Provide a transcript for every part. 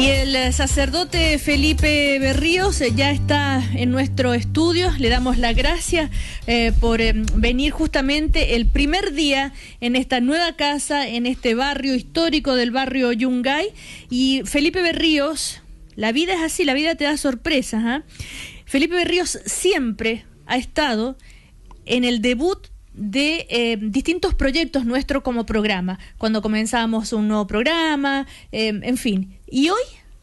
Y el eh, sacerdote Felipe Berríos eh, ya está en nuestro estudio. Le damos la gracia eh, por venir justamente el primer día en esta nueva casa, en este barrio histórico del barrio Yungay. Y Felipe Berríos, la vida es así, la vida te da sorpresas. ¿ah? Felipe Berríos siempre ha estado en el debut de eh, distintos proyectos nuestro como programa, cuando comenzamos un nuevo programa, eh, en fin. Y hoy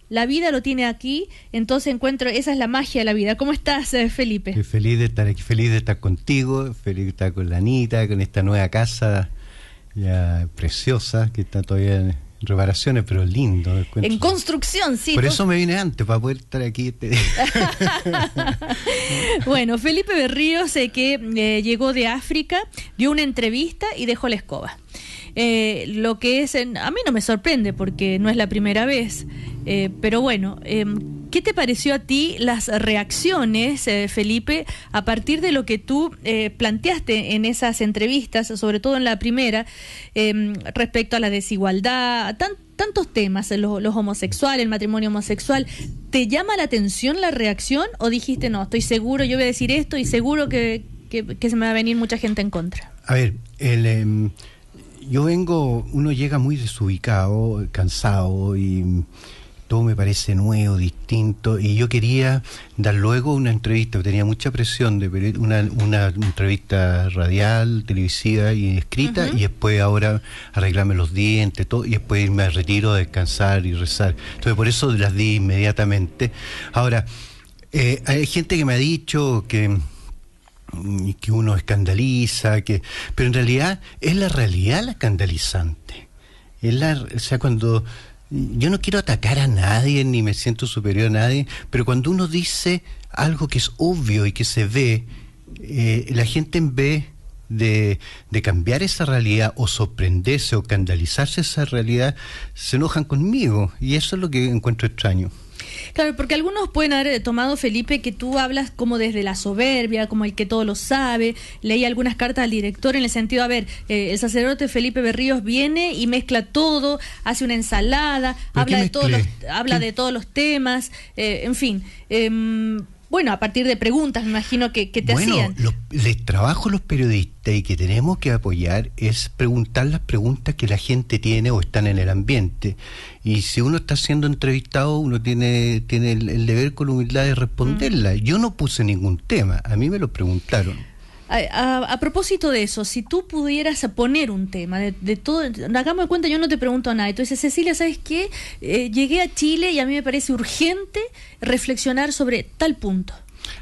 la vida lo tiene aquí, entonces encuentro, esa es la magia de la vida. ¿Cómo estás, eh, Felipe? feliz de estar aquí, feliz de estar contigo, feliz de estar con la Anita, con esta nueva casa ya preciosa que está todavía reparaciones, pero lindo. En construcción, sí. Por eso me vine antes, para poder estar aquí. Este bueno, Felipe Berrío Sé eh, que eh, llegó de África, dio una entrevista y dejó la escoba. Eh, lo que es, a mí no me sorprende porque no es la primera vez, pero bueno, em, ¿Qué te pareció a ti las reacciones, eh, Felipe, a partir de lo que tú eh, planteaste en esas entrevistas, sobre todo en la primera, em, respecto a la desigualdad, tantos temas, los, homosexuales, el matrimonio homosexual? ¿Te llama la atención la reacción o dijiste, no, estoy seguro, yo voy a decir esto y seguro que, se me va a venir mucha gente en contra? A ver, em, yo vengo, uno llega muy desubicado, cansado y todo me parece nuevo, distinto, y yo quería dar luego una entrevista, tenía mucha presión de una, una entrevista radial, televisiva y escrita, y después ahora arreglarme los dientes, todo, y después irme al retiro a descansar y rezar. Entonces por eso las di inmediatamente. Ahora, eh, hay gente que me ha dicho que mm, que uno escandaliza, que pero en realidad es la realidad la escandalizante. Es la, o sea, cuando yo no quiero atacar a nadie ni me siento superior a nadie, pero cuando uno dice algo que es obvio y que se ve, eh, la gente en vez de, de, cambiar esa realidad o sorprenderse o candalizarse esa realidad, se enojan conmigo y eso es lo que encuentro extraño. Claro, porque algunos pueden haber tomado, Felipe, que tú hablas como desde la soberbia, como el que todo lo sabe. Leí algunas cartas al director en el sentido, a ver, eh, el sacerdote Felipe Berríos viene y mezcla todo, hace una ensalada, habla de, todos los, habla de todos los temas, eh, en fin. Em, bueno, a partir de preguntas, me imagino que, que te bueno, hacían. De trabajo los periodistas y que tenemos que apoyar es preguntar las preguntas que la gente tiene o están en el ambiente. Y si uno está siendo entrevistado, uno tiene, tiene el, deber con humildad de responderla. Mm. Yo no puse ningún tema, a mí me lo preguntaron. A, propósito de eso, si tú pudieras poner un tema de, todo, hagamos de cuenta, yo no te pregunto a nadie. Entonces, Cecilia, ¿sabes qué? Eh, llegué a Chile y a mí me parece urgente reflexionar sobre tal punto.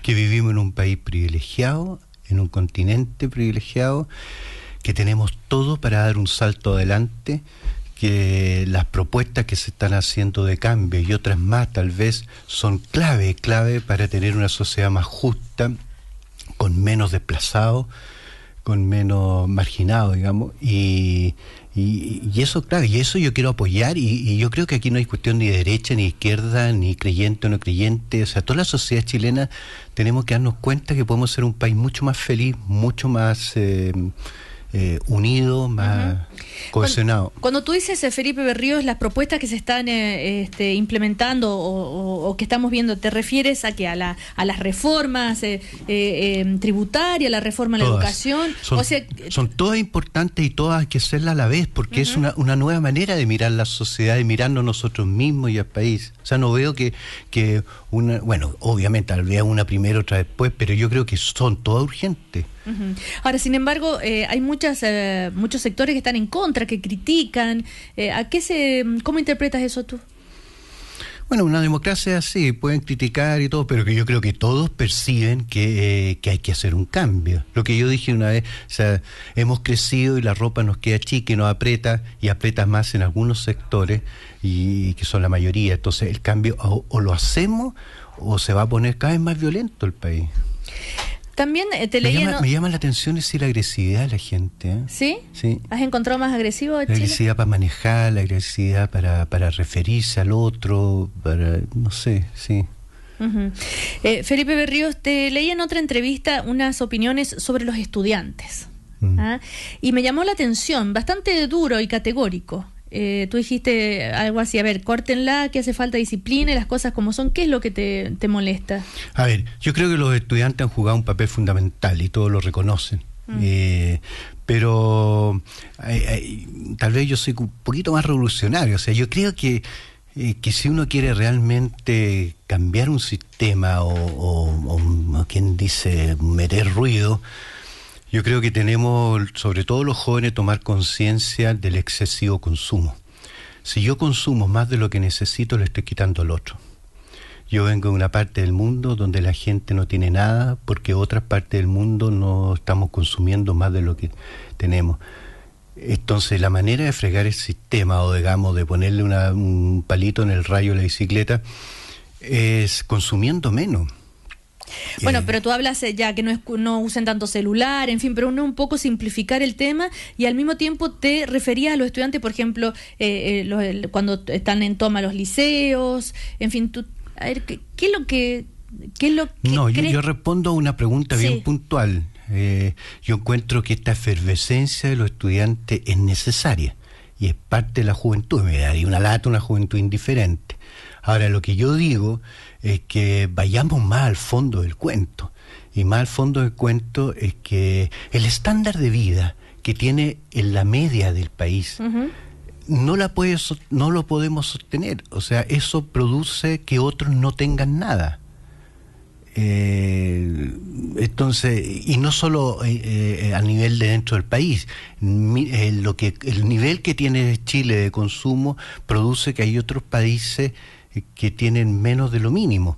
Que vivimos en un país privilegiado, en un continente privilegiado, que tenemos todo para dar un salto adelante, que las propuestas que se están haciendo de cambio y otras más tal vez son clave, clave para tener una sociedad más justa, con menos desplazados, con menos marginados, digamos. Y, y, eso, claro, y eso yo quiero apoyar. Y, yo creo que aquí no hay cuestión ni de derecha, ni izquierda, ni creyente o no creyente. O sea, toda la sociedad chilena tenemos que darnos cuenta que podemos ser un país mucho más feliz, mucho más eh, eh, unido, más. Cuando, tú dices, eh, Felipe Berríos, las propuestas que se están eh, este, implementando o, que estamos viendo, ¿te refieres a que a, las reformas eh, eh, em, tributarias, la reforma en la educación? Son, o sea, son todas importantes y todas hay que hacerlas a la vez porque es una, una, nueva manera de mirar la sociedad de mirarnos nosotros mismos y al país. O sea, no veo que, que una, bueno, obviamente al vez una primera otra después, pero yo creo que son todas urgentes. Ahora, sin embargo, eh, hay muchas, muchos sectores que están en contra, que critican. Eh, ¿A qué se, cómo interpretas eso tú? Bueno, una democracia así pueden criticar y todo, pero que yo creo que todos perciben eh, que, hay que hacer un cambio. Lo que yo dije una vez, o sea, hemos crecido y la ropa nos queda chica y nos aprieta y aprieta más en algunos sectores y, que son la mayoría. Entonces el cambio o lo hacemos o se va a poner cada vez más violento el país. También eh, te me Llama, Me llama la atención es la agresividad de la gente. ¿eh? ¿Sí? ¿Has encontrado más agresivo? la agresividad para manejar, la agresividad para, referirse al otro, para. No sé, sí. Eh, Felipe Berríos, te leí en otra entrevista unas opiniones sobre los estudiantes. Mm. ¿ah? Y me llamó la atención, bastante duro y categórico. Eh, tú dijiste algo así, a ver, córtenla, que hace falta disciplina y las cosas como son. ¿Qué es lo que te, molesta? A ver, yo creo que los estudiantes han jugado un papel fundamental y todos lo reconocen. Mm. Eh, pero tal vez yo soy un poquito más revolucionario. O sea, yo creo que, eh, que si uno quiere realmente cambiar un sistema o, o, quien dice, meter ruido, yo creo que tenemos, sobre todo los jóvenes, tomar conciencia del excesivo consumo. Si yo consumo más de lo que necesito, le estoy quitando al otro. Yo vengo de una parte del mundo donde la gente no tiene nada porque otras partes del mundo no estamos consumiendo más de lo que tenemos. Entonces, la manera de fregar el sistema o, digamos, de ponerle un palito en el rayo de la bicicleta es consumiendo menos. Bueno, pero tú hablas eh, ya que no, usen tanto celular, en fin, pero uno un poco simplificar el tema y al mismo tiempo te referías a los estudiantes, por ejemplo, eh, eh, cuando están en toma los liceos, en fin, tú, a ver, ¿qué, es lo que... Qué lo no, yo, respondo a una pregunta bien puntual. yo encuentro que esta efervescencia de los estudiantes es necesaria y es parte de la juventud. Me daría una lata una juventud indiferente. Ahora, lo que yo digo es que vayamos más al fondo del cuento. Y más al fondo del cuento es que el estándar de vida que tiene en la media del país no, la puede, no lo podemos sostener. O sea, eso produce que otros no tengan nada. Eh, entonces, y no solo eh, eh, a nivel de dentro del país, lo que, el nivel que tiene Chile de consumo produce que hay otros países eh, que tienen menos de lo mínimo.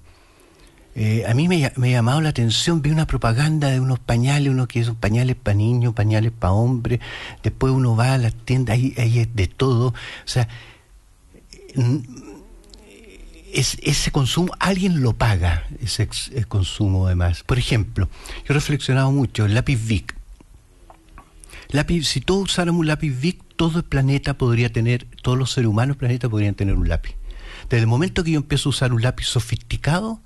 Eh, a mí me, ha llamado la atención, vi una propaganda de unos pañales, uno que son pañales para niños, pañales para hombres, después uno va a la tienda ahí, es de todo. O sea, ese consumo, alguien lo paga, ese, eh, consumo además. Por ejemplo, yo he reflexionado mucho, el lápiz Vic. Lápiz, si todos usáramos un lápiz Vic, todo el planeta podría tener, todos los seres humanos planeta podrían tener un lápiz desde el momento que yo empiezo a usar un lápiz sofisticado,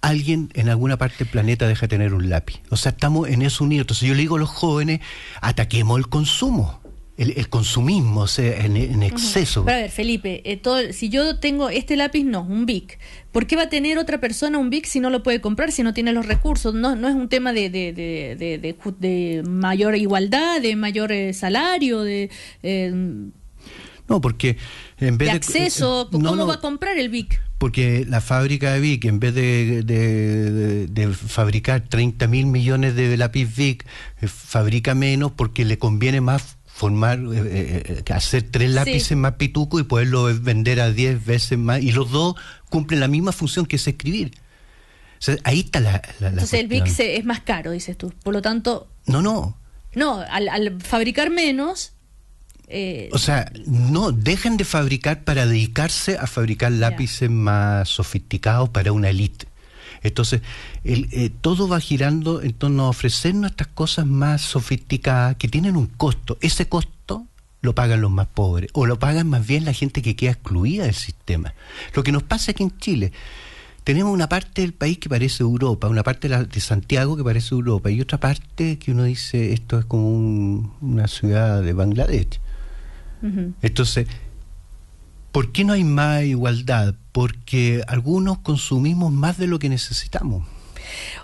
alguien en alguna parte del planeta deja de tener un lápiz. O sea, estamos en eso unidos. Entonces yo le digo a los jóvenes, ataquemos el consumo. El, consumismo, o sea, en, exceso. a ver, Felipe, eh, si yo tengo este lápiz, no, un BIC. ¿Por qué va a tener otra persona un BIC si no lo puede comprar, si no tiene los recursos? No, no es un tema de, mayor igualdad, de mayor eh, salario, de... Eh, no, porque en vez de... acceso, eh, ¿cómo va a comprar el BIC? Porque la fábrica de BIC, en vez de, fabricar 30 mil millones de lápiz BIC, eh, fabrica menos porque le conviene más formar, eh, hacer tres lápices más pituco y poderlo vender a 10 veces más. Y los dos cumplen la misma función que es escribir. ahí está la... Entonces el BIC es más caro, dices tú. Por lo tanto... No, no. No, al, al fabricar menos eh, o sea, no, dejen de fabricar para dedicarse a fabricar lápices más sofisticados para una elite. Entonces, el, eh, todo va girando en torno a ofrecernos estas cosas más sofisticadas que tienen un costo. Ese costo lo pagan los más pobres o lo pagan más bien la gente que queda excluida del sistema. Lo que nos pasa aquí en Chile, tenemos una parte del país que parece Europa, una parte de, Santiago que parece Europa y otra parte que uno dice esto es como una ciudad de Bangladesh. Entonces, ¿por qué no hay más igualdad? Porque algunos consumimos más de lo que necesitamos.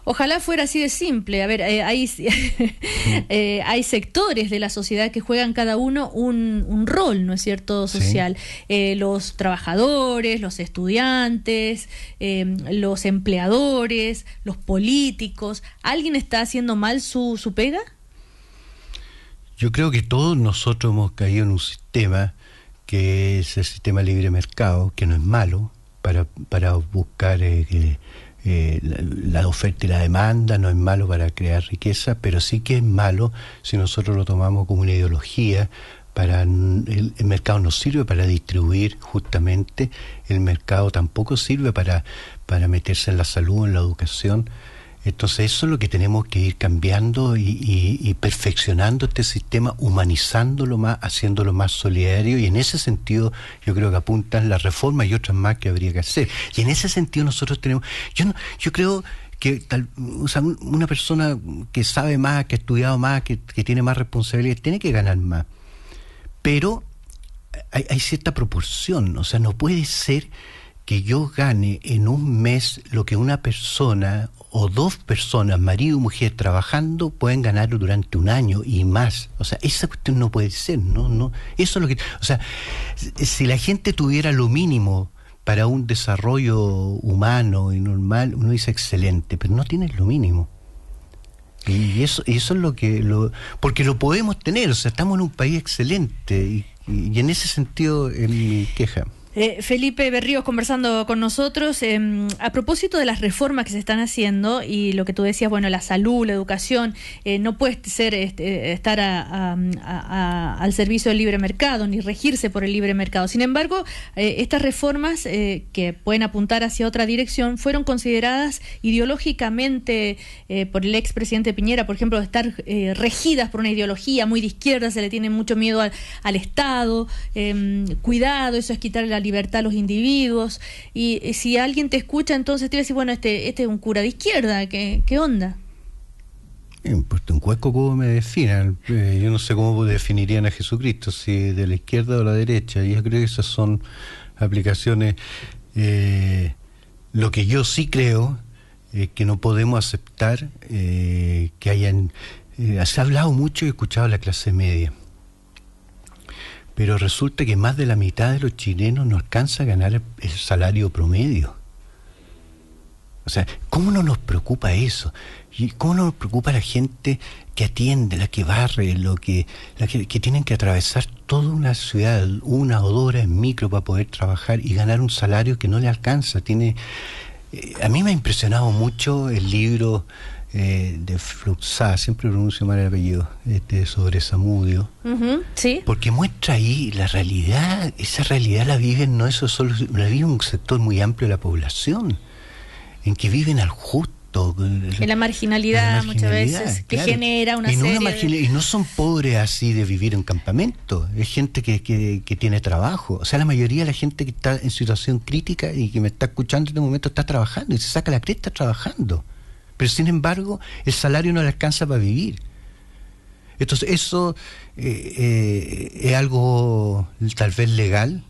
Ojalá fuera así de simple. A ver, eh, eh, mm. hay, sectores de la sociedad que juegan cada uno un, rol, ¿no es cierto?, social. Eh, los trabajadores, los estudiantes, em, los empleadores, los políticos. ¿Alguien está haciendo mal su pega? Yo creo que todos nosotros hemos caído en un sistema que es el sistema libre mercado, que no es malo para, para buscar eh, eh, la, oferta y la demanda, no es malo para crear riqueza, pero sí que es malo si nosotros lo tomamos como una ideología. Para el, mercado no sirve para distribuir justamente, el mercado tampoco sirve para, para meterse en la salud, en la educación. Entonces eso es lo que tenemos que ir cambiando y, perfeccionando este sistema, humanizándolo más, haciéndolo más solidario y en ese sentido yo creo que apuntan las reformas y otras más que habría que hacer. Y en ese sentido nosotros tenemos, yo, yo creo que una persona que sabe más, que ha estudiado más, que, tiene más responsabilidades, tiene que ganar más. Pero hay cierta proporción, o sea, no puede ser que yo gane en un mes lo que una persona o dos personas, marido y mujer, trabajando, pueden ganarlo durante un año y más. O sea, esa cuestión no puede ser, ¿no? no eso es lo que. O sea, si la gente tuviera lo mínimo para un desarrollo humano y normal, uno dice excelente, pero no tienes lo mínimo. Y eso, eso es lo que. Lo, porque lo podemos tener, o sea, estamos en un país excelente. Y, y en ese sentido es mi queja. Eh, Felipe Berríos conversando con nosotros. Em, a propósito de las reformas que se están haciendo y lo que tú decías, bueno, la salud, la educación, eh, no puede ser este, estar al servicio del libre mercado ni regirse por el libre mercado. Sin embargo, eh, estas reformas que pueden apuntar hacia otra dirección fueron consideradas ideológicamente por el expresidente Piñera, por ejemplo, estar regidas por una ideología muy de izquierda, se le tiene mucho miedo al, Estado, em, cuidado, eso es quitarle la libertad a los individuos. Y, si alguien te escucha, entonces te va a decir, bueno, este, este es un cura de izquierda, ¿qué, qué onda? puesto un cuesco ¿cómo me definan? Eh, yo no sé cómo definirían a Jesucristo, si de la izquierda o la derecha. Yo creo que esas son aplicaciones. Eh, lo que yo sí creo es que no podemos aceptar eh, que hayan. se ha hablado mucho y escuchado a la clase media pero resulta que más de la mitad de los chilenos no alcanza a ganar el, salario promedio. O sea, ¿cómo no nos preocupa eso? ¿Y cómo no nos preocupa la gente que atiende, la que barre, lo que, la que, tienen que atravesar toda una ciudad, una o dos horas en micro para poder trabajar y ganar un salario que no le alcanza? Tiene, eh, a mí me ha impresionado mucho el libro eh, de Fluxá, siempre pronuncio mal el apellido, este, sobre Samudio, porque muestra ahí la realidad, esa realidad la viven, no eso solo, la vive un sector muy amplio de la población, en que viven al justo. Eh, en la marginalidad, muchas veces, que genera una, situación Y no son pobres así de vivir en campamento, es gente que, que tiene trabajo. O sea, la mayoría de la gente que está en situación crítica y que me está escuchando en este momento está trabajando y se saca la cresta trabajando. Pero sin embargo, el salario no le alcanza para vivir. Entonces, eso eh, eh, es algo tal vez legal,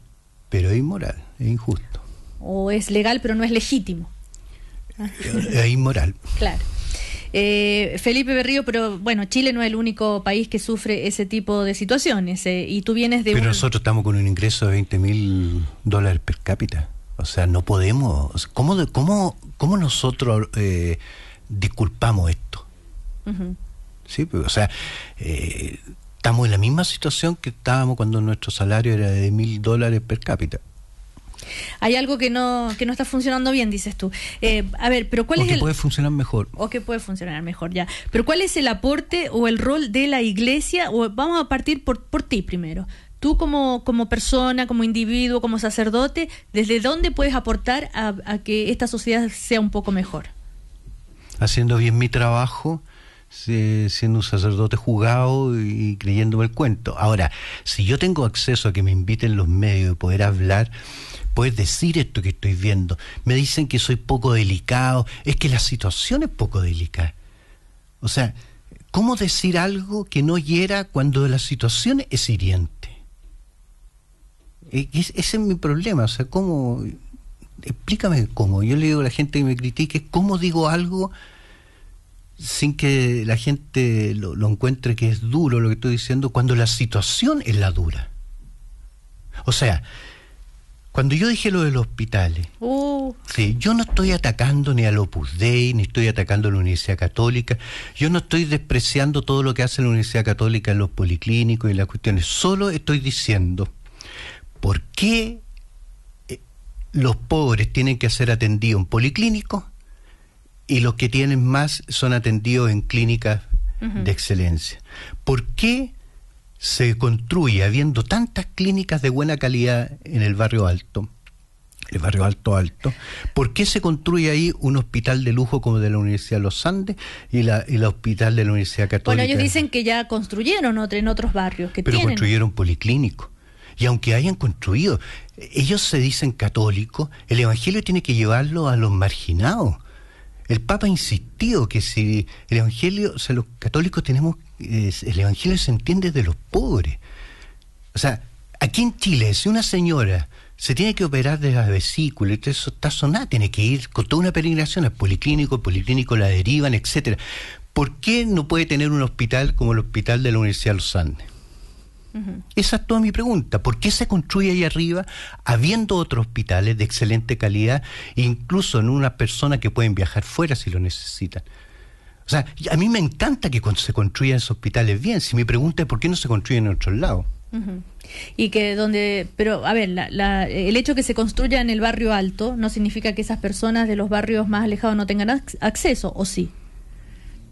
pero es inmoral, es injusto. O es legal, pero no es legítimo. Eh, es inmoral. Claro. Felipe Berrío, pero bueno, Chile no es el único país que sufre ese tipo de situaciones. y tú vienes de. Pero nosotros estamos con un ingreso de 20 mil dólares per cápita. O sea, no podemos. ¿Cómo, cómo, cómo nosotros eh, disculpamos esto. Sí, pues, o sea, eh, estamos en la misma situación que estábamos cuando nuestro salario era de mil dólares per cápita. Hay algo que no, que no está funcionando bien, dices tú. Eh, a ver, pero ¿cuál o es que puede funcionar mejor. O que puede funcionar mejor, ya. Pero ¿cuál es el aporte o el rol de la iglesia? O vamos a partir por, por ti primero. Tú como, como persona, como individuo, como sacerdote, ¿desde dónde puedes aportar a que esta sociedad sea un poco mejor? haciendo bien mi trabajo, siendo un sacerdote jugado y creyéndome el cuento. Ahora, si yo tengo acceso a que me inviten los medios y poder hablar, poder decir esto que estoy viendo, me dicen que soy poco delicado, es que la situación es poco delicada. O sea, ¿cómo decir algo que no hiera cuando la situación es hiriente? E, ese es mi problema, o sea, ¿cómo explícame cómo. Yo le digo a la gente que me critique cómo digo algo sin que la gente lo, encuentre que es duro lo que estoy diciendo, cuando la situación es la dura. O sea, cuando yo dije lo de los hospitales, uh. yo no estoy atacando ni al Opus Dei, ni estoy atacando a la Universidad Católica, yo no estoy despreciando todo lo que hace la Universidad Católica en los policlínicos y las cuestiones, solo estoy diciendo, ¿por qué los pobres tienen que ser atendidos en policlínicos y los que tienen más son atendidos en clínicas de excelencia. ¿Por qué se construye habiendo tantas clínicas de buena calidad en el barrio alto? el barrio Alto Alto, ¿por qué se construye ahí un hospital de lujo como de la Universidad de los Andes y el hospital de la Universidad Católica? Bueno, ellos dicen que ya construyeron otro, en otros barrios que Pero construyeron policlínicos. Y aunque hayan construido, ellos se dicen católicos, el Evangelio tiene que llevarlo a los marginados. El Papa insistió que si el Evangelio, o sea, los católicos tenemos, el Evangelio se entiende de los pobres. O sea, aquí en Chile, si una señora se tiene que operar de las vesículas, eso está sonado tiene que ir con toda una peregrinación al policlínico, policlínico la derivan, etcétera. ¿Por qué no puede tener un hospital como el hospital de la Universidad de los Andes? Esa es toda mi pregunta. ¿Por qué se construye ahí arriba, habiendo otros hospitales de excelente calidad, e incluso en una persona que pueden viajar fuera si lo necesitan? O sea, a mí me encanta que se construyan esos hospitales bien. Si mi pregunta es por qué no se construyen en otros lados. Y que donde, pero a ver, el hecho que se construya en el barrio alto no significa que esas personas de los barrios más alejados no tengan acceso, ¿o sí?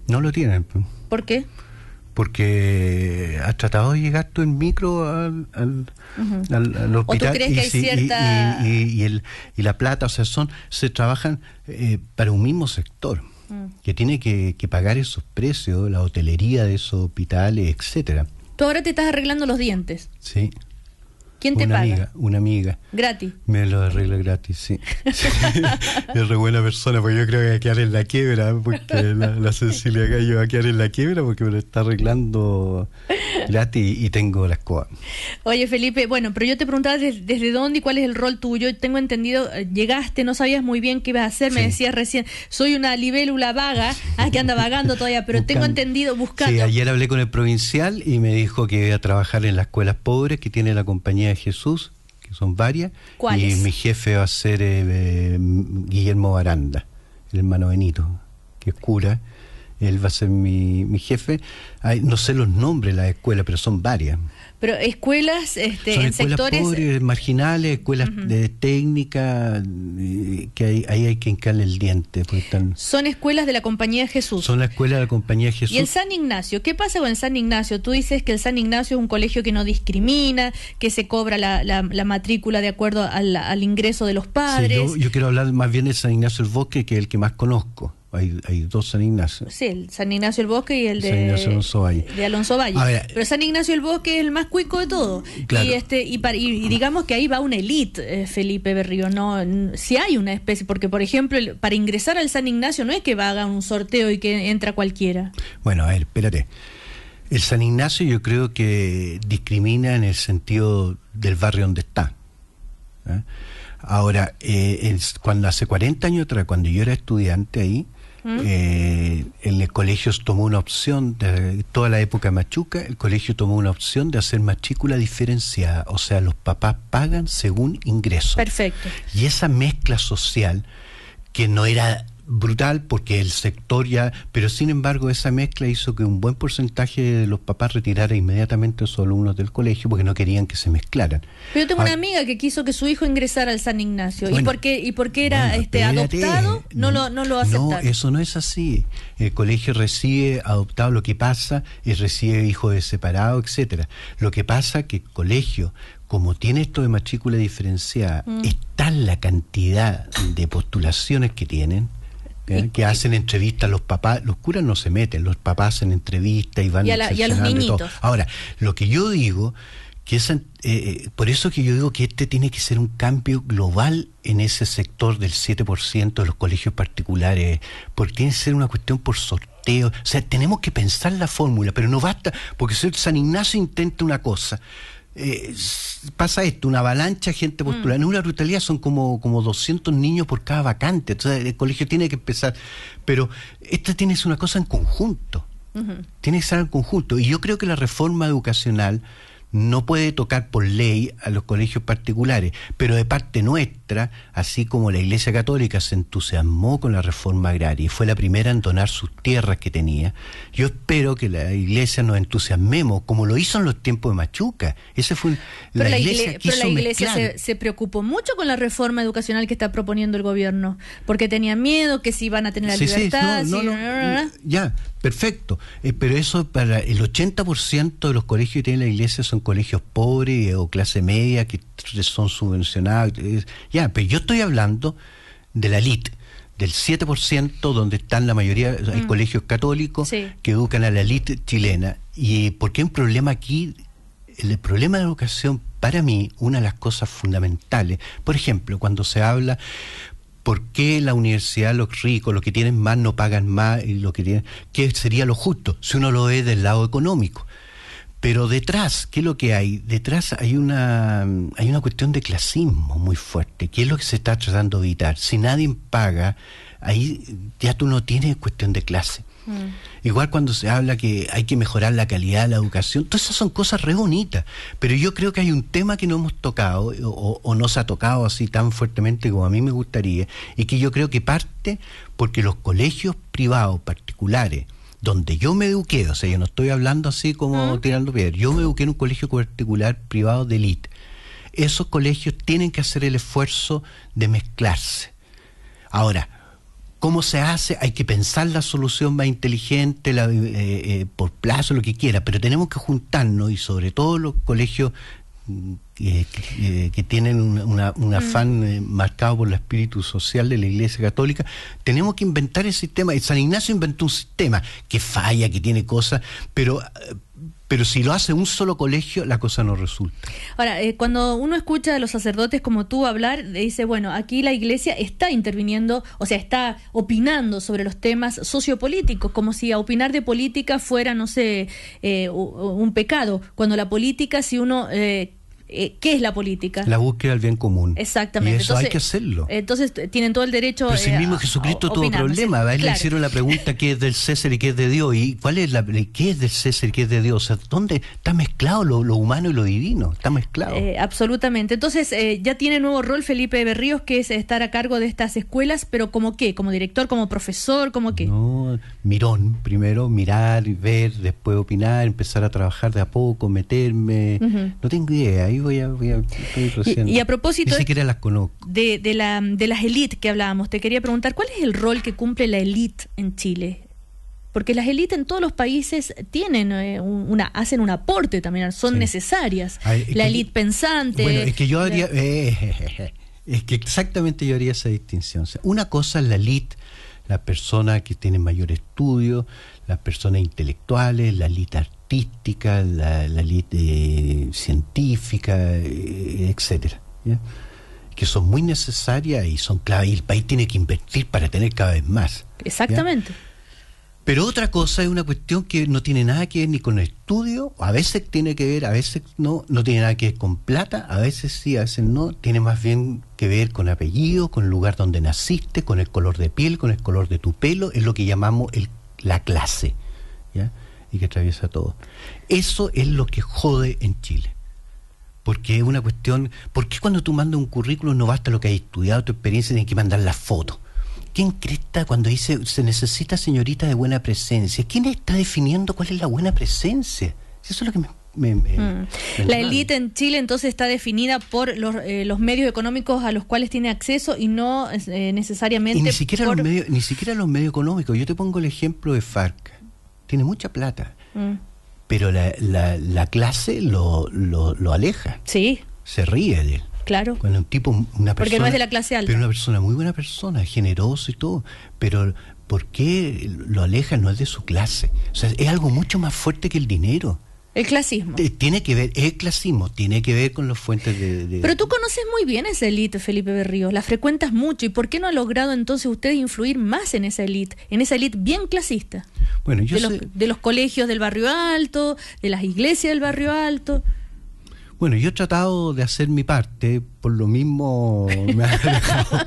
No lo tienen. Pues. ¿Por qué? porque has tratado de llegar tú en micro al, al, hospital. y, el, y, la plata, o sea, son, se trabajan eh, para un mismo sector mm. que tiene que, que, pagar esos precios, la hotelería de esos hospitales, etcétera. Tú ahora te estás arreglando los dientes. Sí. ¿Quién te una paga? Amiga, una amiga. Gratis. Me lo arreglo gratis, sí. es re buena persona, porque yo creo que va a quedar en la quiebra, porque la, la Cecilia Gallo va a quedar en la quiebra porque me lo está arreglando gratis y tengo la escoba. Oye, Felipe, bueno, pero yo te preguntaba desde, dónde y cuál es el rol tuyo. tengo entendido, eh, llegaste, no sabías muy bien qué ibas a hacer, me decías recién, soy una libélula vaga, es ah, que anda vagando todavía, pero tengo entendido buscando. Sí, ayer hablé con el provincial y me dijo que iba a trabajar en las escuelas pobres que tiene la compañía Jesús, que son varias, y mi jefe va a ser eh, eh, Guillermo Baranda, el hermano Benito, que es cura. Él va a ser mi, jefe. no sé los nombres de las escuelas, pero son varias. Pero escuelas este, sectores... marginales, escuelas de técnica, eh, que ahí hay que hincarle el diente. Son escuelas de la Compañía de Jesús. Son la escuela de la Compañía Jesús. ¿Y el San Ignacio? ¿Qué pasa con el San Ignacio? Tú dices que el San Ignacio es un colegio que no discrimina, que se cobra la, matrícula de acuerdo al, ingreso de los padres. yo, quiero hablar más bien de San Ignacio del Bosque, que es el que más conozco hay, dos San Ignacio. Sí, el San Ignacio el Bosque y el de Alonso Valle. Pero San Ignacio el Bosque es el más cuico de todo. Y este y, digamos que ahí va una elite, eh, Felipe Berrío. No, si hay una especie, porque por ejemplo, para ingresar al San Ignacio no es que haga un sorteo y que entra cualquiera. Bueno, a ver, espérate. El San Ignacio yo creo que discrimina en el sentido del barrio donde está. ¿eh? Ahora, eh, cuando hace 40 años atrás, cuando yo era estudiante ahí, eh, el colegio tomó una opción, de, toda la época machuca, el colegio tomó una opción de hacer matrícula diferenciada, o sea, los papás pagan según ingresos. Perfecto. Y esa mezcla social que no era brutal porque el sector ya, pero sin embargo esa mezcla hizo que un buen porcentaje de los papás retirara inmediatamente a sus alumnos del colegio porque no querían que se mezclaran. Pero yo tengo una ah, amiga que quiso que su hijo ingresara al San Ignacio y porque y porque era este adoptado no, lo aceptaron. No, eso no es así. El colegio recibe adoptado, lo que pasa es recibe hijos de separado, etcétera. Lo que pasa que el colegio como tiene esto de matrícula diferenciada, mm. está está la cantidad de postulaciones que tienen, ¿eh? que hacen entrevistas los papás, los curas no se meten, los papás hacen entrevistas y van a, los niñitos. Ahora, lo que yo digo, que eh, eh, por eso que yo digo que este tiene que ser un cambio global en ese sector del 7% de los colegios particulares, porque tiene que ser una cuestión por sorteo. O sea, tenemos que pensar la fórmula, pero no basta, porque San Ignacio intenta una cosa, eh, pasa esto, una avalancha de gente postulada, mm. En una brutalidad son como, como 200 niños por cada vacante. Entonces el colegio tiene que empezar. Pero esta tiene una cosa en conjunto. Tiene que ser en conjunto. Y yo creo que la reforma educacional no puede tocar por ley a los colegios particulares, pero de parte nuestra así como la Iglesia Católica se entusiasmó con la reforma agraria y fue la primera en donar sus tierras que tenía, yo espero que la Iglesia nos entusiasmemos, como lo hizo en los tiempos de Machuca. Ese fue la, Iglesia, se, preocupó mucho con la reforma educacional que está proponiendo el gobierno, porque tenía miedo que si iban a tener la libertad. ya, perfecto. Eh, pero eso para el 80% de los colegios que tiene la Iglesia son colegios pobres o clase media que son subvencionados. ya, pero yo estoy hablando de la elite del 7% donde están la mayoría, hay mm. colegios católicos que educan a la elite chilena. ¿Y porque hay un problema aquí? El problema de educación, para mí, una de las cosas fundamentales, por ejemplo, cuando se habla, ¿por qué la universidad, los ricos, los que tienen más, no pagan más y que tienen, qué sería lo justo si uno lo ve del lado económico? Pero detrás, ¿qué es lo que hay? Detrás hay una, hay una cuestión de clasismo muy fuerte. ¿Qué es lo que se está tratando de evitar? Si nadie paga, ahí ya tú no tienes cuestión de clase. Mm. Igual cuando se habla que hay que mejorar la calidad de la educación, todas esas son cosas re bonitas, pero yo creo que hay un tema que no hemos tocado o no se ha tocado así tan fuertemente como a mí me gustaría y que yo creo que parte porque los colegios privados particulares donde yo me eduqué, o sea, yo no estoy hablando así como tirando piedras, yo me eduqué en un colegio particular privado de élite. Esos colegios tienen que hacer el esfuerzo de mezclarse. Ahora, ¿cómo se hace? Hay que pensar la solución más inteligente, eh, eh, por plazo, lo que quiera, pero tenemos que juntarnos y sobre todo los colegios eh, que, tienen un mm. afán eh, marcado por el espíritu social de la Iglesia Católica, tenemos que inventar el sistema. San Ignacio inventó un sistema que falla, que tiene cosas, pero eh, pero si lo hace un solo colegio, la cosa no resulta. Ahora, eh, cuando uno escucha a los sacerdotes como tú hablar, dice, bueno, aquí la iglesia está interviniendo, o sea, está opinando sobre los temas sociopolíticos, como si a opinar de política fuera, no sé, eh, un pecado, cuando la política, si uno... Eh, eh, qué es la política. La búsqueda del bien común. Exactamente. eso hay que hacerlo. Entonces tienen todo el derecho. Pero si eh, mismo Jesucristo a, tuvo problemas. A él le hicieron la pregunta qué es del César y qué es de Dios. ¿Y cuál es la qué es del César y qué es de Dios? O sea, ¿dónde está mezclado lo, humano y lo divino? Está mezclado. Eh, absolutamente. Entonces ya tiene nuevo rol Felipe Berríos, que es estar a cargo de estas escuelas, pero ¿como qué? ¿Como director? ¿Como profesor? ¿Como qué? No, mirón primero, mirar, ver, después opinar, empezar a trabajar de a poco, meterme. No tengo idea voy a, y, a propósito las De, de, la, de las élites que hablábamos, te quería preguntar, ¿cuál es el rol que cumple la élite en Chile? porque las élites en todos los países tienen eh, una hacen un aporte también son necesarias la élite pensante bueno es que yo haría eh, es que exactamente yo haría esa distinción una cosa es la élite la persona que tiene mayor estudio las personas intelectuales la élite artística, la, eh, científica, eh, etcétera, que son muy necesarias y son clave, y el país tiene que invertir para tener cada vez más. Exactamente. Pero otra cosa es una cuestión que no tiene nada que ver ni con el estudio, a veces tiene que ver, a veces no, no tiene nada que ver con plata, a veces sí, a veces no, tiene más bien que ver con apellido, con el lugar donde naciste, con el color de piel, con el color de tu pelo, es lo que llamamos el, la clase. ¿ya? y que atraviesa todo. Eso es lo que jode en Chile. Porque es una cuestión, ¿por qué cuando tú mandas un currículum no basta lo que has estudiado, tu experiencia, tienes que mandar la foto? ¿Quién cresta cuando dice se necesita señorita de buena presencia? ¿Quién está definiendo cuál es la buena presencia? Eso es lo que me mm. la élite en Chile entonces está definida por eh, los, medios económicos a los cuales tiene acceso y no eh, necesariamente ni siquiera los medios ni siquiera los medios económicos yo te pongo el ejemplo de FARC tiene mucha plata, mm. pero la, la, clase lo, lo, lo, aleja. Sí. Se ríe de él. Claro. un tipo, una persona. Porque no es de la clase alta. Pero una persona, muy buena persona, generoso y todo. Pero ¿por qué lo aleja? No es de su clase. O sea, es algo mucho más fuerte que el dinero. El clasismo. Tiene que ver, el clasismo tiene que ver con las fuentes de, Pero tú conoces muy bien esa élite, Felipe Berrío, la frecuentas mucho. ¿Y por qué no ha logrado entonces usted influir más en esa élite, en esa élite bien clasista? Bueno, yo de, los, de los colegios del barrio alto, de las iglesias del barrio alto. Bueno, yo he tratado de hacer mi parte, por lo mismo me han alejado,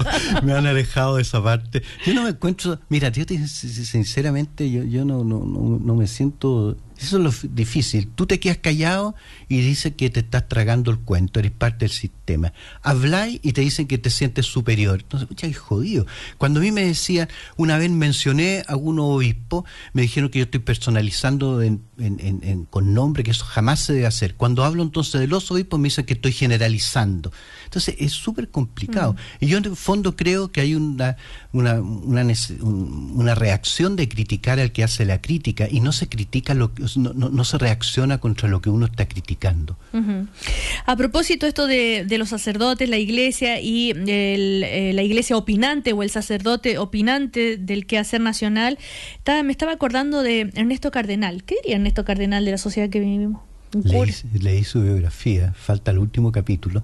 me han alejado de esa parte. Yo no me encuentro, mira, yo sinceramente yo, no, no me siento eso es lo difícil. Tú te quedas callado y dices que te estás tragando el cuento, eres parte del sistema. Habláis y te dicen que te sientes superior. Entonces, pucha, es jodido. Cuando a mí me decían, una vez mencioné a un obispo, me dijeron que yo estoy personalizando con nombre, que eso jamás se debe hacer. Cuando hablo entonces de los obispos, me dicen que estoy generalizando. Entonces es súper complicado. Y yo en el fondo creo que hay una, una, una, una, reacción de criticar al que hace la crítica y no se critica, lo, no, no, se reacciona contra lo que uno está criticando. A propósito esto de, los sacerdotes, la iglesia y el, eh, la iglesia opinante o el sacerdote opinante del quehacer nacional, me estaba acordando de Ernesto Cardenal. ¿Qué diría Ernesto Cardenal de la sociedad que vivimos? leí, su biografía, falta el último capítulo,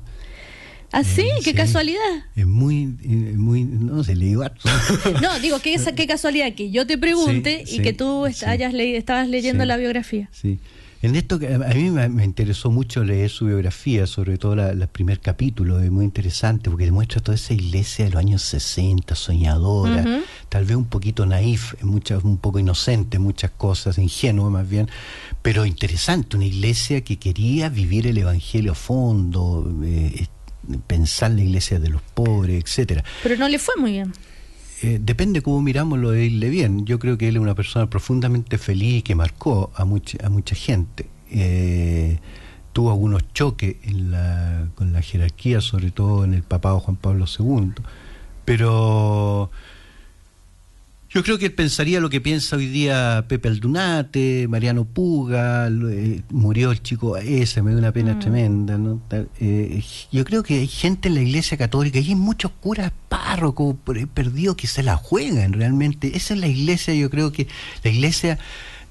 ¿Ah, sí? ¿Qué casualidad? Es muy, muy, no sé, le digo a No, digo, ¿qué, qué casualidad que yo te pregunte y que tú hayas estabas leyendo la biografía. Sí. En esto a mí me interesó mucho leer su biografía, sobre todo el primer capítulo, es muy interesante porque demuestra toda esa iglesia de los años 60, soñadora, tal vez un poquito naif, muchas, un poco inocente, muchas cosas, ingenua más bien, pero interesante, una iglesia que quería vivir el evangelio a fondo, eh, pensar la iglesia de los pobres, etcétera. Pero no le fue muy bien. Eh, depende cómo miramos lo de irle bien. Yo creo que él es una persona profundamente feliz que marcó a mucha, gente. Eh, tuvo algunos choques con la jerarquía, sobre todo en el papado Juan Pablo II. Pero yo creo que pensaría lo que piensa hoy día Pepe Aldunate, Mariano Puga, eh, murió el chico ese, me da una pena mm. tremenda. ¿no? Eh, yo creo que hay gente en la iglesia católica y hay muchos curas párrocos perdidos que se la juegan realmente. Esa es la iglesia, yo creo que la iglesia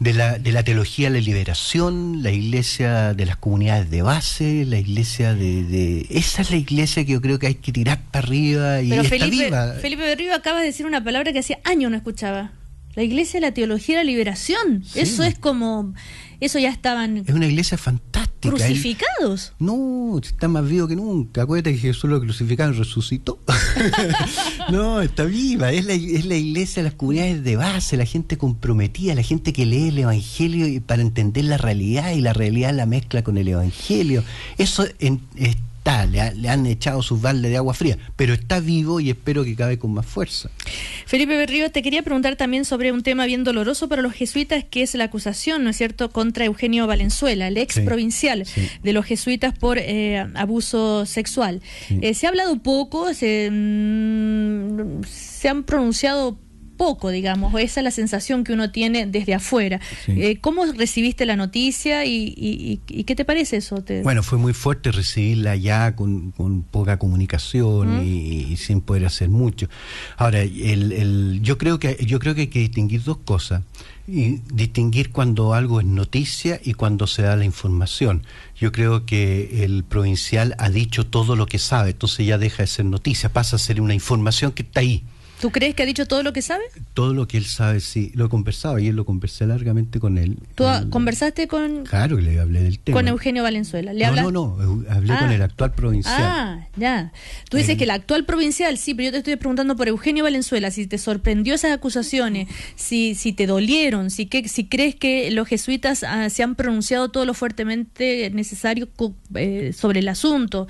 de la, de la teología de la liberación, la iglesia de las comunidades de base, la iglesia de, Esa es la iglesia que yo creo que hay que tirar para arriba y Pero Felipe, de Felipe acaba de decir una palabra que hacía años no escuchaba. La iglesia de la teología de la liberación. Eso es como. Eso ya estaban. Es una iglesia fantástica. Crucificados. no, está más vivo que nunca. Acuérdate que Jesús lo crucificaron, resucitó. no, está viva. Es la, iglesia la iglesia, las comunidades de base, la gente comprometida, la gente que lee el evangelio y para entender la realidad y la realidad la mezcla con el evangelio. Eso en, le, han echado sus baldes de agua fría, pero está vivo y espero que cabe con más fuerza. Felipe Berrío, te quería preguntar también sobre un tema bien doloroso para los jesuitas, que es la acusación, ¿no es cierto?, contra Eugenio Valenzuela, el ex provincial de los jesuitas por eh, abuso sexual. Eh, se ha hablado poco, se, mm, se han pronunciado poco, digamos, esa es la sensación que uno tiene desde afuera. Eh, ¿Cómo recibiste la noticia y, qué te parece eso? Bueno, fue muy fuerte recibirla ya con, poca comunicación y, sin poder hacer mucho. Ahora, el, yo, creo que, yo creo que hay que distinguir dos cosas. Y distinguir cuando algo es noticia y cuando se da la información. Yo creo que el provincial ha dicho todo lo que sabe, entonces ya deja de ser noticia, pasa a ser una información que está ahí ¿Tú crees que ha dicho todo lo que sabe? Todo lo que él sabe, sí. Lo he conversado, ayer lo conversé largamente con él. ¿Tú conversaste con...? Claro que le hablé del tema. ¿Con Eugenio Valenzuela? no, no, no, hablé con ah. el actual provincial. Ah, ya. Tú dices eh. que el actual provincial, sí, pero yo te estoy preguntando por Eugenio Valenzuela, si te sorprendió esas acusaciones, si, si te dolieron, si, que, si crees que los jesuitas ah, se han pronunciado todo lo fuertemente necesario eh, sobre el asunto.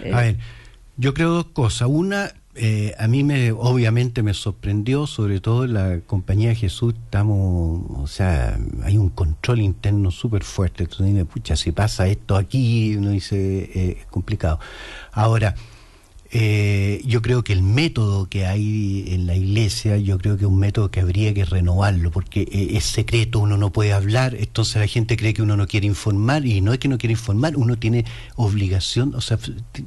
A eh. ver, yo creo dos cosas. Una, eh, a mí me obviamente me sorprendió, sobre todo la compañía de Jesús, estamos, o sea, hay un control interno súper fuerte. Entonces, pucha, si pasa esto aquí, uno dice, eh, es complicado. Ahora, eh, yo creo que el método que hay en la iglesia, yo creo que es un método que habría que renovarlo, porque eh, es secreto, uno no puede hablar, entonces la gente cree que uno no quiere informar, y no es que no quiere informar, uno tiene obligación, o sea,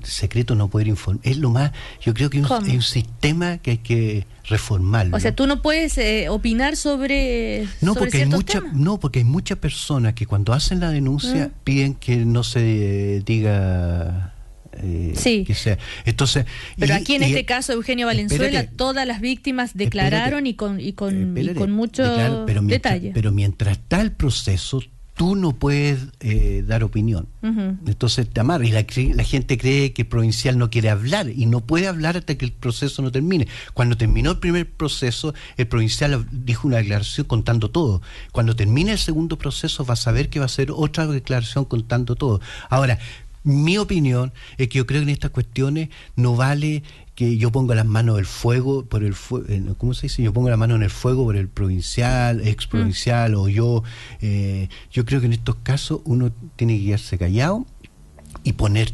secreto no poder informar. Es lo más, yo creo que es un, sistema que hay que reformarlo. O sea, tú no puedes eh, opinar sobre. No, porque hay no, porque hay muchas personas que cuando hacen la denuncia mm. piden que no se diga eh, sí. Entonces, Pero aquí en este caso, Eugenio Valenzuela, todas las víctimas declararon y con, y con, mucho pero detalle. Pero mientras está el proceso, tú no puedes eh, dar opinión. Entonces te amarra. Y la, gente cree que el provincial no quiere hablar y no puede hablar hasta que el proceso no termine. Cuando terminó el primer proceso, el provincial dijo una declaración contando todo. Cuando termine el segundo proceso, va a saber que va a ser otra declaración contando todo. Ahora, mi opinión es que yo creo que en estas cuestiones no vale que yo ponga las manos del fuego por el ¿cómo se dice? Yo pongo la mano en el fuego por el provincial, ex mm. provincial o yo. Eh, yo creo que en estos casos uno tiene que quedarse callado y poner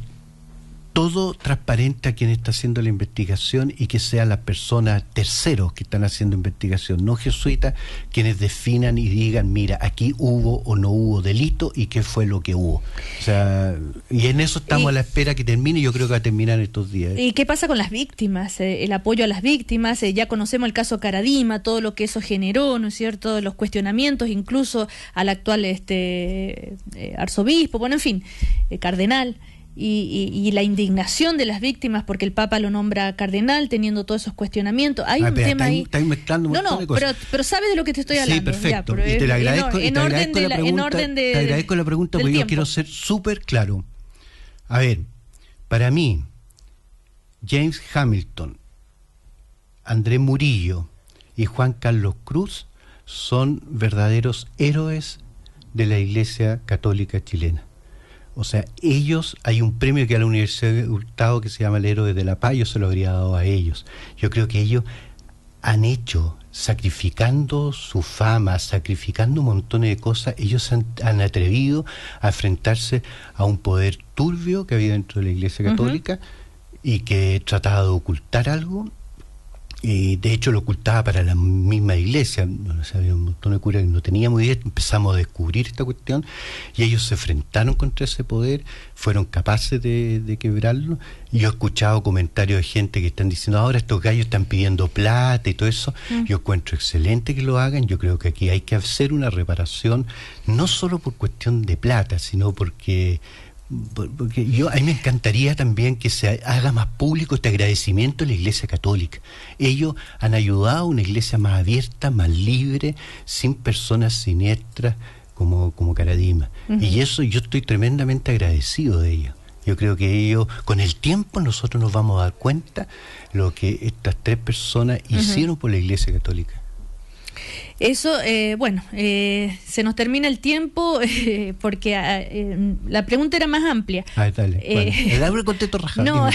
todo transparente a quien está haciendo la investigación y que sea la persona tercero que están haciendo investigación, no jesuitas, quienes definan y digan, mira, aquí hubo o no hubo delito y qué fue lo que hubo. O sea, y en eso estamos a la espera que termine, yo creo que va a terminar estos días. ¿eh? ¿Y qué pasa con las víctimas? Eh? el apoyo a las víctimas, eh, ya conocemos el caso Caradima, todo lo que eso generó, ¿no es cierto? Los cuestionamientos, incluso al actual este arzobispo, bueno, en fin, cardenal y, la indignación de las víctimas porque el Papa lo nombra cardenal teniendo todos esos cuestionamientos. Hay ah, un tema ahí. no, no, Pero, pero sabes de lo que te estoy hablando. Sí, perfecto. y te la agradezco. la, pregunta, Te agradezco la pregunta porque yo quiero ser súper claro. A ver, para mí, James Hamilton, Andrés Murillo y Juan Carlos Cruz son verdaderos héroes de la Iglesia Católica chilena. O sea, ellos, hay un premio que a la Universidad de Hurtado que se llama el Héroe de la Paz, yo se lo habría dado a ellos. Yo creo que ellos han hecho, sacrificando su fama, sacrificando un montón de cosas, ellos han, atrevido a enfrentarse a un poder turbio que había dentro de la Iglesia Católica y que trataba de ocultar algo de hecho, lo ocultaba para la misma iglesia. había un montón de curas que no teníamos bien, Empezamos a descubrir esta cuestión y ellos se enfrentaron contra ese poder, fueron capaces de, quebrarlo. Y yo he escuchado comentarios de gente que están diciendo ahora estos gallos están pidiendo plata y todo eso. Mm. Yo encuentro excelente que lo hagan. Yo creo que aquí hay que hacer una reparación, no solo por cuestión de plata, sino porque porque yo a mí me encantaría también que se haga más público este agradecimiento a la Iglesia Católica. Ellos han ayudado a una iglesia más abierta, más libre, sin personas siniestras como, como Caradima. Y eso yo estoy tremendamente agradecido de ellos. Yo creo que ellos, con el tiempo nosotros nos vamos a dar cuenta lo que estas tres personas hicieron por la Iglesia Católica. Eso, eh, bueno, eh, se nos termina el tiempo eh, porque ah, la pregunta era más amplia. Ah, dale. Bueno, el contexto rajado. No,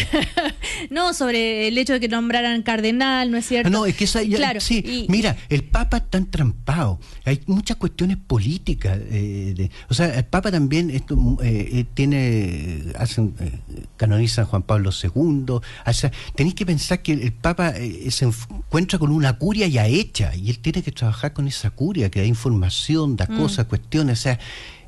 no, sobre el hecho de que nombraran cardenal, ¿no es cierto? Ah, no, es que esa, sí, mira, el Papa está entrampado. Hay muchas cuestiones políticas. De, o sea, el Papa también esto, mm, tiene, hacen, canoniza a Juan Pablo II. O sea, tenéis que pensar que el Papa se encuentra con una curia ya hecha y él tiene que trabajar con esa curia, que da información, da mm. cosas, cuestiones. O sea,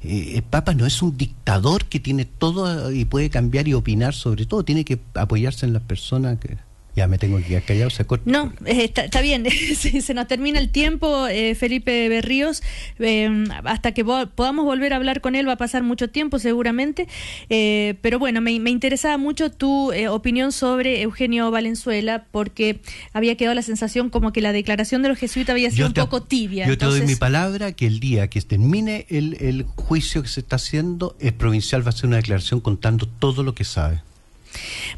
eh, el Papa no es un dictador que tiene todo y puede cambiar y opinar sobre todo, tiene que apoyarse en las personas que, ya me tengo que ir callado, se No, eh, está, bien, se, nos termina el tiempo, eh, Felipe Berríos. Em, hasta que podamos volver a hablar con él va a pasar mucho tiempo seguramente. Eh, pero bueno, me, interesaba mucho tu opinión sobre Eugenio Valenzuela porque había quedado la sensación como que la declaración de los jesuitas había sido un poco tibia. Yo te doy mi palabra que el día que termine el, el juicio que se está haciendo, el provincial va a hacer una declaración contando todo lo que sabe.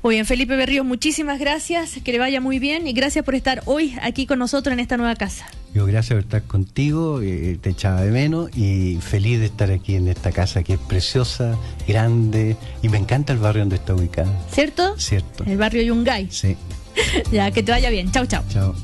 Muy bien, Felipe Berrío, muchísimas gracias, que le vaya muy bien y gracias por estar hoy aquí con nosotros en esta nueva casa. Yo gracias por estar contigo, eh, te echaba de menos y feliz de estar aquí en esta casa que es preciosa, grande y me encanta el barrio donde está ubicada. ¿Cierto? Cierto. El barrio Yungay. Sí. ya, que te vaya bien. Chau, chau. Chao.